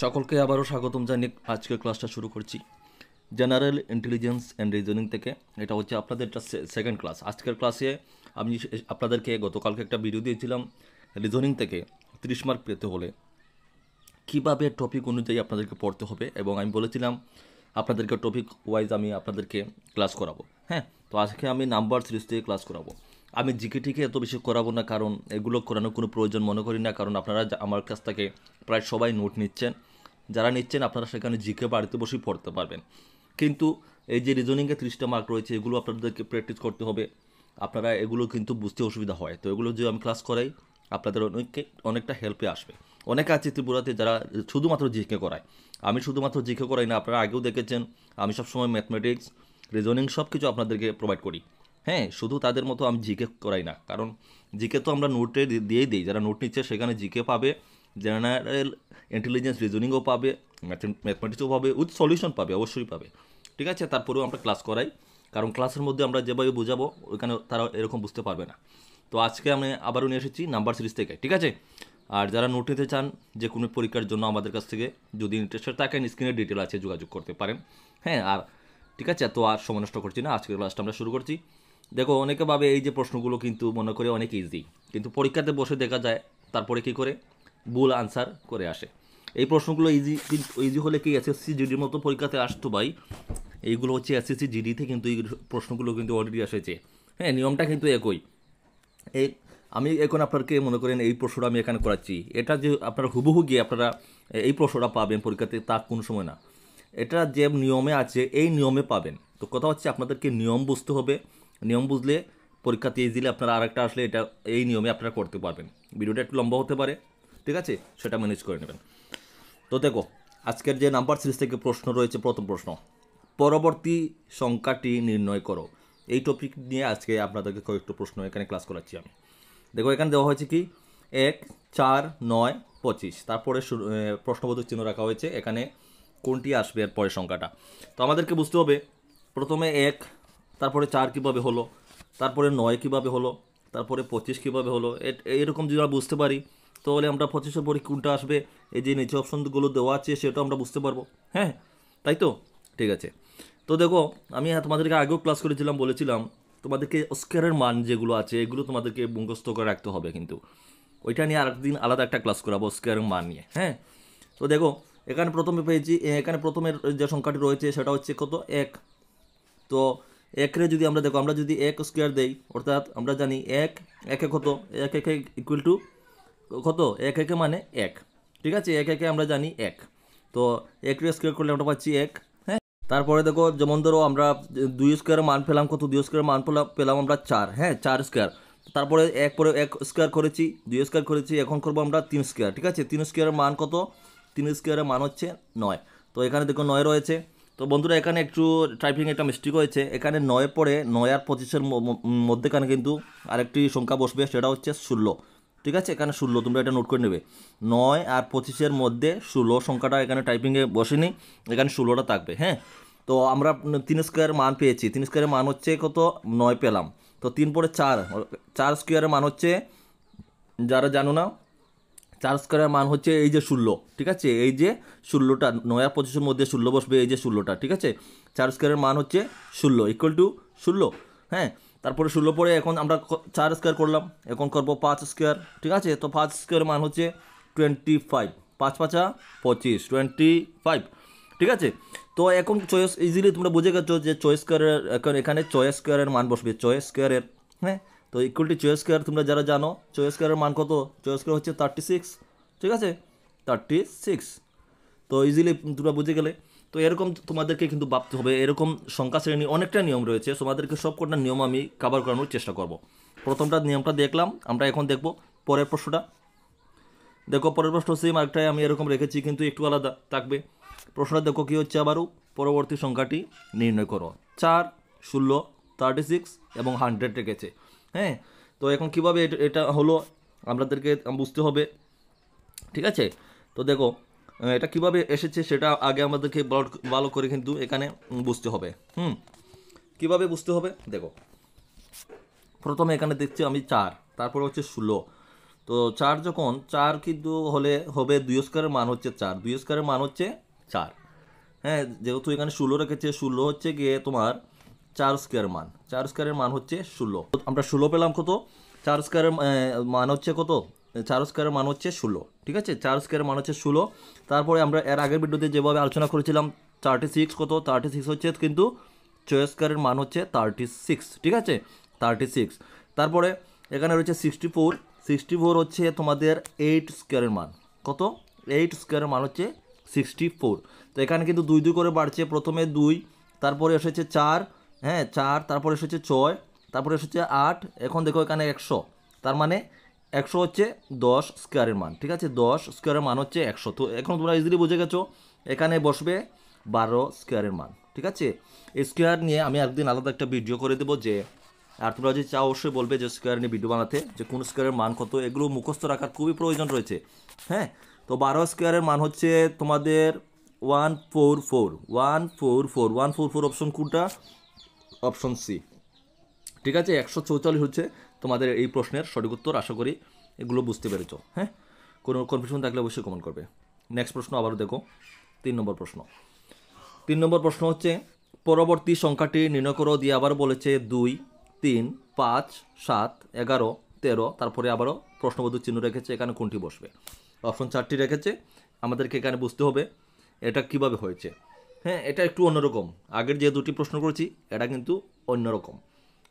সকলকে আবারও স্বাগতম জানিয়ে আজকের ক্লাসটা শুরু করছি জেনারেল ইন্টেলিজেন্স অ্যান্ড রিজনিং থেকে এটা হচ্ছে আপনাদের একটা সেকেন্ড ক্লাস আজকের ক্লাসে আমি আপনাদেরকে গতকালকে একটা ভিডিও দিয়েছিলাম রিজনিং থেকে ত্রিশ মার্ক পেতে হলে কিভাবে টপিক অনুযায়ী আপনাদেরকে পড়তে হবে এবং আমি বলেছিলাম আপনাদেরকে টপিক ওয়াইজ আমি আপনাদেরকে ক্লাস করাবো হ্যাঁ তো আজকে আমি নাম্বার সিরিজ থেকে ক্লাস করাবো আমি টিকে এত বেশি করাবো না কারণ এগুলো করানোর কোনো প্রয়োজন মনে করি না কারণ আপনারা আমার কাছ থেকে প্রায় সবাই নোট নিচ্ছেন যারা নিচ্ছেন আপনারা সেখানে জিকে বাড়িতে বসেই পড়তে পারবেন কিন্তু এই যে রিজনিংয়ে ত্রিশটা মার্ক রয়েছে এগুলো আপনাদেরকে প্র্যাকটিস করতে হবে আপনারা এগুলো কিন্তু বুঝতে অসুবিধা হয় তো এগুলো যে আমি ক্লাস করাই আপনাদের অনেককে অনেকটা হেল্পে আসবে অনেকে আছে ত্রিপুরাতে যারা শুধুমাত্র জিকে করায় আমি শুধুমাত্র জিকে করাই না আপনারা আগেও দেখেছেন আমি সবসময় ম্যাথমেটিক্স রিজনিং সব কিছু আপনাদেরকে প্রোভাইড করি হ্যাঁ শুধু তাদের মতো আমি জিকে করাই না কারণ জিকে তো আমরা নোটে দিয়েই দিই যারা নোট নিচ্ছে সেখানে জিকে পাবে জেনারেল ইন্টেলিজেন্স রিজনিংও পাবে ম্যাথমেটিক্সও পাবে উইথ সলিউশন পাবে অবশ্যই পাবে ঠিক আছে তারপরেও আমরা ক্লাস করাই কারণ ক্লাসের মধ্যে আমরা যেভাবে বোঝাবো ওইখানে তারা এরকম বুঝতে পারবে না তো আজকে আমি আবারও নিয়ে এসেছি নাম্বার সিরিজ থেকে ঠিক আছে আর যারা নোট নিতে চান যে কোনো পরীক্ষার জন্য আমাদের কাছ থেকে যদি ইন্টারেস্টেড থাকেন স্ক্রিনের ডিটেল আছে যোগাযোগ করতে পারেন হ্যাঁ আর ঠিক আছে তো আর সময় নষ্ট করছি না আজকের ক্লাসটা আমরা শুরু করছি দেখো অনেকে ভাবে এই যে প্রশ্নগুলো কিন্তু মনে করে অনেক ইজি কিন্তু পরীক্ষাতে বসে দেখা যায় তারপরে কি করে ভুল আনসার করে আসে এই প্রশ্নগুলো ইজি ইজি হলে কি এসএসসি জিডির মতো পরীক্ষাতে আসতো ভাই এইগুলো হচ্ছে এসএসসি জিডিতে কিন্তু এই প্রশ্নগুলো কিন্তু অলরেডি এসেছে হ্যাঁ নিয়মটা কিন্তু একই এই আমি এখন আপনাকে মনে করেন এই প্রশ্নটা আমি এখানে করাচ্ছি এটা যে আপনারা হুবহু গিয়ে আপনারা এই প্রশ্নটা পাবেন পরীক্ষাতে তা কোনো সময় না এটা যে নিয়মে আছে এই নিয়মে পাবেন তো কথা হচ্ছে আপনাদেরকে নিয়ম বুঝতে হবে নিয়ম বুঝলে পরীক্ষা তেজ দিলে আপনারা আরেকটা আসলে এটা এই নিয়মে আপনারা করতে পারবেন ভিডিওটা একটু লম্বা হতে পারে ঠিক আছে সেটা ম্যানেজ করে নেবেন তো দেখো আজকের যে নাম্বার সিরিজ থেকে প্রশ্ন রয়েছে প্রথম প্রশ্ন পরবর্তী সংখ্যাটি নির্ণয় করো এই টপিক নিয়ে আজকে আপনাদেরকে কয়েকটা প্রশ্ন এখানে ক্লাস করাচ্ছি আমি দেখো এখানে দেওয়া হয়েছে কি এক চার নয় পঁচিশ তারপরে প্রশ্নবোধক চিহ্ন রাখা হয়েছে এখানে কোনটি আসবে এর পরের সংখ্যাটা তো আমাদেরকে বুঝতে হবে প্রথমে এক তারপরে চার কীভাবে হলো তারপরে নয় কীভাবে হলো তারপরে পঁচিশ কীভাবে হলো এরকম যদি আমরা বুঝতে পারি তাহলে আমরা পঁচিশের পরে কোনটা আসবে এই যে নিচে অপশনগুলো দেওয়া আছে সেটা আমরা বুঝতে পারবো হ্যাঁ তাই তো ঠিক আছে তো দেখো আমি হ্যাঁ, তোমাদেরকে আগেও ক্লাস করেছিলাম বলেছিলাম তোমাদেরকে স্কোয়ারের মান যেগুলো আছে এগুলো তোমাদেরকে মুখস্থ করে রাখতে হবে কিন্তু ওইটা নিয়ে আরেকদিন আলাদা একটা ক্লাস করাবো স্কোয়ারের মান নিয়ে হ্যাঁ তো দেখো এখানে প্রথমে পেয়েছি এখানে প্রথমের যে সংখ্যাটি রয়েছে সেটা হচ্ছে কত এক তো একরে যদি আমরা দেখো আমরা যদি এক স্কোয়ার দেই অর্থাৎ আমরা জানি এক একে কত এক একে ইকুয়াল টু কত এক একে মানে এক ঠিক আছে এক একে আমরা জানি এক তো একরে স্কোয়ার করলে আমরা পাচ্ছি এক হ্যাঁ তারপরে দেখো যেমন ধরো আমরা দুই স্কোয়ারের মান পেলাম কত দুই স্কোয়ারের মান পেলাম পেলাম আমরা চার হ্যাঁ চার স্কোয়ার তারপরে এক পরে এক স্কোয়ার করেছি দুই স্কোয়ার করেছি এখন করবো আমরা তিন স্কোয়ার ঠিক আছে তিন স্কোয়ারের মান কত তিন স্কোয়ারের মান হচ্ছে নয় তো এখানে দেখো নয় রয়েছে তো বন্ধুরা এখানে একটু টাইপিং একটা মিস্টেক হয়েছে এখানে নয় পরে নয় আর পঁচিশের মধ্যেখানে কিন্তু আরেকটি সংখ্যা বসবে সেটা হচ্ছে ষোলো ঠিক আছে এখানে ষোলো তোমরা এটা নোট করে নেবে নয় আর পঁচিশের মধ্যে ষোলো সংখ্যাটা এখানে টাইপিংয়ে বসেনি এখানে ষোলোটা থাকবে হ্যাঁ তো আমরা তিন স্কোয়ারের মান পেয়েছি তিন স্কোয়ারের মান হচ্ছে কত নয় পেলাম তো তিন পরে চার চার স্কোয়ারের মান হচ্ছে যারা জানো না চার স্কোয়ারের মান হচ্ছে এই যে ষোলো ঠিক আছে এই যে ষোলোটা নয় আর পঁচিশের মধ্যে ষোলো বসবে এই যে ষোলোটা ঠিক আছে চার স্কোয়ারের মান হচ্ছে ষোলো ইকুয়াল টু ষোলো হ্যাঁ তারপরে ষোলো পরে এখন আমরা চার স্কোয়ার করলাম এখন করবো পাঁচ স্কোয়ার ঠিক আছে তো পাঁচ স্কোয়ারের মান হচ্ছে টোয়েন্টি ফাইভ পাঁচ পাঁচা পঁচিশ টোয়েন্টি ফাইভ ঠিক আছে তো এখন চয়েস ইজিলি তোমরা বুঝে গেছো যে চয়েস স্কোয়ারের এখন এখানে চয়েস স্কোয়ারের মান বসবে চয়েস স্কোয়ারের হ্যাঁ তো ইকুয়াল টু চয়েস স্কোয়ার তোমরা যারা জানো চয়েস স্কোয়ারের মান কত চয়েস স্কোয়ার হচ্ছে থার্টি সিক্স ঠিক আছে থার্টি সিক্স তো ইজিলি তোমরা বুঝে গেলে তো এরকম তোমাদেরকে কিন্তু ভাবতে হবে এরকম সংখ্যা শ্রেণী অনেকটা নিয়ম রয়েছে তোমাদেরকে সব কটা নিয়ম আমি কাভার করানোর চেষ্টা করব প্রথমটা নিয়মটা দেখলাম আমরা এখন দেখব পরের প্রশ্নটা দেখো পরের প্রশ্ন সেম একটাই আমি এরকম রেখেছি কিন্তু একটু আলাদা থাকবে প্রশ্নটা দেখো কী হচ্ছে আবারও পরবর্তী সংখ্যাটি নির্ণয় করো চার ষোলো থার্টি সিক্স এবং হান্ড্রেড রেখেছে হ্যাঁ তো এখন কীভাবে এটা হলো আপনাদেরকে বুঝতে হবে ঠিক আছে তো দেখো এটা কিভাবে এসেছে সেটা আগে আমাদেরকে ভালো করে কিন্তু এখানে বুঝতে হবে হুম কিভাবে বুঝতে হবে দেখো প্রথমে এখানে দেখছি আমি চার তারপরে হচ্ছে ষোলো তো চার যখন চার কিন্তু হলে হবে দুই স্কোয়ারের মান হচ্ছে চার দুই স্কোয়ারের মান হচ্ছে চার হ্যাঁ যেহেতু এখানে ষোলো রেখেছে ষোলো হচ্ছে গিয়ে তোমার চার স্কোয়ার মান চার স্কোয়ারের মান হচ্ছে ষোলো আমরা ষোলো পেলাম কত চার স্কোয়ারের মান হচ্ছে কত চার স্কোয়ারের মান হচ্ছে ষোলো ঠিক আছে চার স্কোয়ারের মান হচ্ছে ষোলো তারপরে আমরা এর আগের ভিডিওতে যেভাবে আলোচনা করেছিলাম থার্টি সিক্স কত থার্টি সিক্স হচ্ছে কিন্তু ছয় স্কোয়ারের মান হচ্ছে থার্টি সিক্স ঠিক আছে থার্টি সিক্স তারপরে এখানে রয়েছে সিক্সটি ফোর সিক্সটি ফোর হচ্ছে তোমাদের এইট স্কোয়ারের মান কত এইট স্কোয়ারের মান হচ্ছে সিক্সটি ফোর তো এখানে কিন্তু দুই দুই করে বাড়ছে প্রথমে দুই তারপরে এসেছে চার হ্যাঁ চার তারপরে এসেছে ছয় তারপরে এসেছে আট এখন দেখো এখানে একশো তার মানে একশো হচ্ছে দশ স্কোয়ারের মান ঠিক আছে দশ স্কোয়ারের মান হচ্ছে একশো তো এখন তোমরা ইজিলি বুঝে গেছো এখানে বসবে বারো স্কোয়ারের মান ঠিক আছে স্কোয়ার নিয়ে আমি একদিন আলাদা একটা ভিডিও করে দেবো যে আর তোমরা যদি চাও অবশ্যই বলবে যে স্কোয়ার নিয়ে ভিডিও বানাতে যে কোন স্কোয়ারের মান কত এগুলো মুখস্থ রাখার খুবই প্রয়োজন রয়েছে হ্যাঁ তো বারো স্কোয়ারের মান হচ্ছে তোমাদের one four four one four four one four four option কোনটা অপশন সি ঠিক আছে একশো চৌচল্লিশ হচ্ছে তোমাদের এই প্রশ্নের সঠিক উত্তর আশা করি এগুলো বুঝতে পেরেছ হ্যাঁ কোনো কনফিউশন থাকলে অবশ্যই কমেন্ট করবে নেক্সট প্রশ্ন আবারও দেখো তিন নম্বর প্রশ্ন তিন নম্বর প্রশ্ন হচ্ছে পরবর্তী সংখ্যাটি নির্ণয় করো দিয়ে আবার বলেছে দুই তিন পাঁচ সাত এগারো তেরো তারপরে আবারও প্রশ্নবদ্ধ চিহ্ন রেখেছে এখানে কোনটি বসবে অপশন চারটি রেখেছে আমাদেরকে এখানে বুঝতে হবে এটা কিভাবে হয়েছে হ্যাঁ এটা একটু অন্যরকম আগের যে দুটি প্রশ্ন করেছি এটা কিন্তু অন্যরকম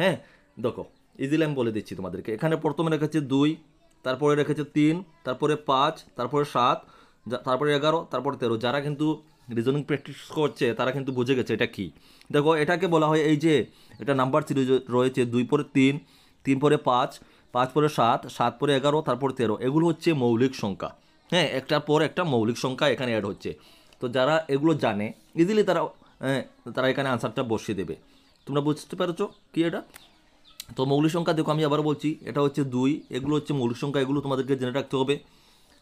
হ্যাঁ দেখো ইজিলি আমি বলে দিচ্ছি তোমাদেরকে এখানে প্রথমে রেখেছে দুই তারপরে রেখেছে তিন তারপরে পাঁচ তারপরে সাত তারপরে এগারো তারপরে তেরো যারা কিন্তু রিজনিং প্র্যাকটিস করছে তারা কিন্তু বুঝে গেছে এটা কি দেখো এটাকে বলা হয় এই যে এটা নাম্বার সিরিজ রয়েছে দুই পরে তিন তিন পরে পাঁচ পাঁচ পরে সাত সাত পরে এগারো তারপর তেরো এগুলো হচ্ছে মৌলিক সংখ্যা হ্যাঁ একটার পর একটা মৌলিক সংখ্যা এখানে অ্যাড হচ্ছে তো যারা এগুলো জানে ইজিলি তারা তারা এখানে আনসারটা বসিয়ে দেবে তোমরা বুঝতে পারছো কি এটা তো মৌলিক সংখ্যা দেখো আমি আবার বলছি এটা হচ্ছে দুই এগুলো হচ্ছে মৌলিক সংখ্যা এগুলো তোমাদেরকে জেনে রাখতে হবে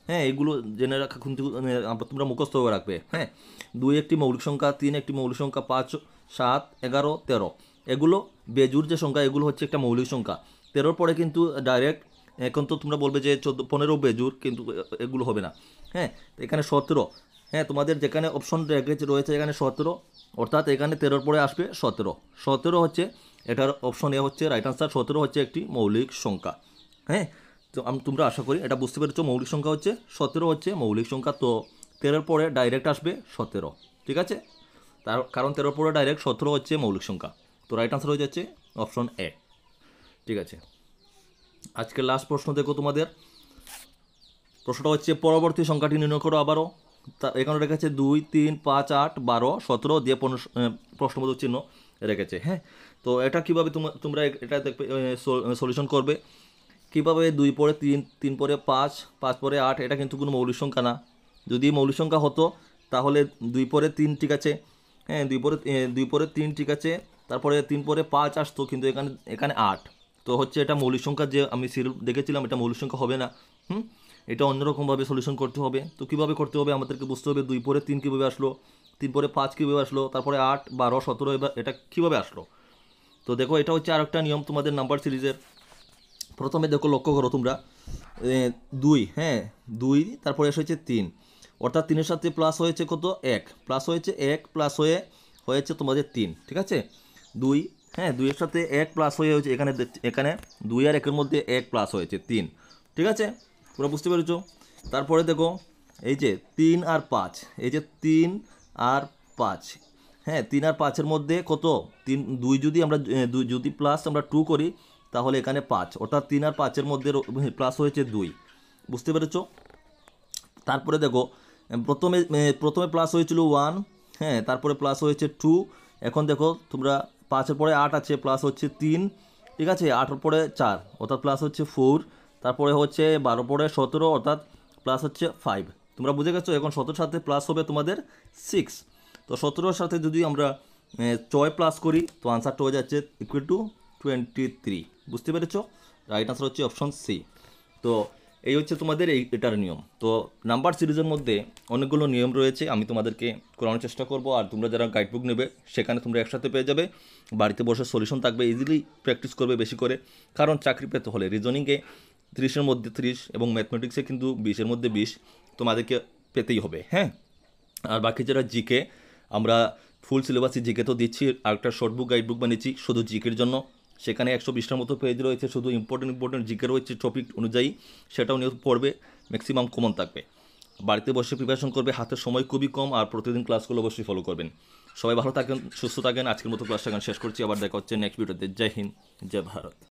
হ্যাঁ এগুলো জেনে রাখা কিন্তু মানে তোমরা মুখস্থ হয়ে রাখবে হ্যাঁ দুই একটি মৌলিক সংখ্যা তিন একটি মৌলিক সংখ্যা পাঁচ সাত এগারো তেরো এগুলো বেজুর যে সংখ্যা এগুলো হচ্ছে একটা মৌলিক সংখ্যা তেরোর পরে কিন্তু ডাইরেক্ট এখন তো তোমরা বলবে যে চোদ্দো পনেরো বেজুর কিন্তু এগুলো হবে না হ্যাঁ এখানে সতেরো হ্যাঁ তোমাদের যেখানে অপশন রেখেছে রয়েছে এখানে সতেরো অর্থাৎ এখানে তেরোর পরে আসবে সতেরো সতেরো হচ্ছে এটার অপশন এ হচ্ছে রাইট আনসার সতেরো হচ্ছে একটি মৌলিক সংখ্যা হ্যাঁ তো আমি তোমরা আশা করি এটা বুঝতে পেরেছো মৌলিক সংখ্যা হচ্ছে সতেরো হচ্ছে মৌলিক সংখ্যা তো তেরোর পরে ডাইরেক্ট আসবে সতেরো ঠিক আছে তার কারণ তেরোর পরে ডাইরেক্ট সতেরো হচ্ছে মৌলিক সংখ্যা তো রাইট আনসার হয়ে যাচ্ছে অপশন এ ঠিক আছে আজকের লাস্ট প্রশ্ন দেখো তোমাদের প্রশ্নটা হচ্ছে পরবর্তী সংখ্যাটি নির্ণয় করো আবারও তা এখানে রেখেছে দুই তিন পাঁচ আট বারো সতেরো দিয়ে পনেরো প্রশ্নবোধক চিহ্ন রেখেছে হ্যাঁ তো এটা কীভাবে তোমরা এটা দেখবে সলিউশন করবে কীভাবে দুই পরে তিন তিন পরে পাঁচ পাঁচ পরে আট এটা কিন্তু কোনো মৌলিক সংখ্যা না যদি মৌলিক সংখ্যা হতো তাহলে দুই পরে তিন ঠিক আছে হ্যাঁ দুই পরে দুই পরে তিন ঠিক আছে তারপরে তিন পরে পাঁচ আসতো কিন্তু এখানে এখানে আট তো হচ্ছে এটা মৌলিক সংখ্যা যে আমি সিরিপ দেখেছিলাম এটা মৌলিক সংখ্যা হবে না হুম এটা অন্যরকমভাবে সলিউশন করতে হবে তো কীভাবে করতে হবে আমাদেরকে বুঝতে হবে দুই পরে তিন কীভাবে আসলো তিন পরে পাঁচ কীভাবে আসলো তারপরে আট বারো সতেরো এবার এটা কীভাবে আসলো তো দেখো এটা হচ্ছে আর একটা নিয়ম তোমাদের নাম্বার সিরিজের প্রথমে দেখো লক্ষ্য করো তোমরা দুই হ্যাঁ দুই তারপরে এসে হচ্ছে তিন অর্থাৎ তিনের সাথে প্লাস হয়েছে কত এক প্লাস হয়েছে এক প্লাস হয়ে হয়েছে তোমাদের তিন ঠিক আছে দুই হ্যাঁ দুইয়ের সাথে এক প্লাস হয়ে হয়েছে এখানে এখানে দুই আর একের মধ্যে এক প্লাস হয়েছে তিন ঠিক আছে তোমরা বুঝতে পেরেছ তারপরে দেখো এই যে তিন আর পাঁচ এই যে তিন আর পাঁচ হ্যাঁ তিন আর পাঁচের মধ্যে কত তিন দুই যদি আমরা দুই যদি প্লাস আমরা টু করি তাহলে এখানে পাঁচ অর্থাৎ তিন আর পাঁচের মধ্যে প্লাস হয়েছে দুই বুঝতে পেরেছ তারপরে দেখো প্রথমে প্রথমে প্লাস হয়েছিল ওয়ান হ্যাঁ তারপরে প্লাস হয়েছে টু এখন দেখো তোমরা পাঁচের পরে আট আছে প্লাস হচ্ছে তিন ঠিক আছে আটের পরে চার অর্থাৎ প্লাস হচ্ছে ফোর তারপরে হচ্ছে বারো পরে সতেরো অর্থাৎ প্লাস হচ্ছে ফাইভ তোমরা বুঝে গেছো এখন সতেরোর সাথে প্লাস হবে তোমাদের সিক্স তো সতেরোর সাথে যদি আমরা ছয় প্লাস করি তো আনসারটা হয়ে যাচ্ছে ইকুয়াল টু টোয়েন্টি থ্রি বুঝতে পেরেছ রাইট আনসার হচ্ছে অপশন সি তো এই হচ্ছে তোমাদের এই এটার নিয়ম তো নাম্বার সিরিজের মধ্যে অনেকগুলো নিয়ম রয়েছে আমি তোমাদেরকে করানোর চেষ্টা করব আর তোমরা যারা গাইডবুক নেবে সেখানে তোমরা একসাথে পেয়ে যাবে বাড়িতে বসে সলিউশন থাকবে ইজিলি প্র্যাকটিস করবে বেশি করে কারণ চাকরি পেতে হলে রিজনিংয়ে ত্রিশের মধ্যে ত্রিশ এবং ম্যাথমেটিক্সে কিন্তু বিশের মধ্যে বিশ তোমাদেরকে পেতেই হবে হ্যাঁ আর বাকি যারা জিকে আমরা ফুল সিলেবাসে জিকে তো দিচ্ছি আর একটা শর্ট বুক গাইডবুক বানিয়েছি শুধু জিকের জন্য সেখানে একশো বিশটার মতো পেজ রয়েছে শুধু ইম্পর্টেন্ট ইম্পর্টেন্ট জিকে রয়েছে টপিক অনুযায়ী সেটাও নিয়ে পড়বে ম্যাক্সিমাম কমন থাকবে বাড়িতে বসে প্রিপারেশন করবে হাতের সময় খুবই কম আর প্রতিদিন ক্লাসগুলো অবশ্যই ফলো করবেন সবাই ভালো থাকেন সুস্থ থাকেন আজকের মতো ক্লাসটা শেষ করছি আবার দেখা হচ্ছে নেক্সট ভিডিওতে জয় হিন্দ জয় ভারত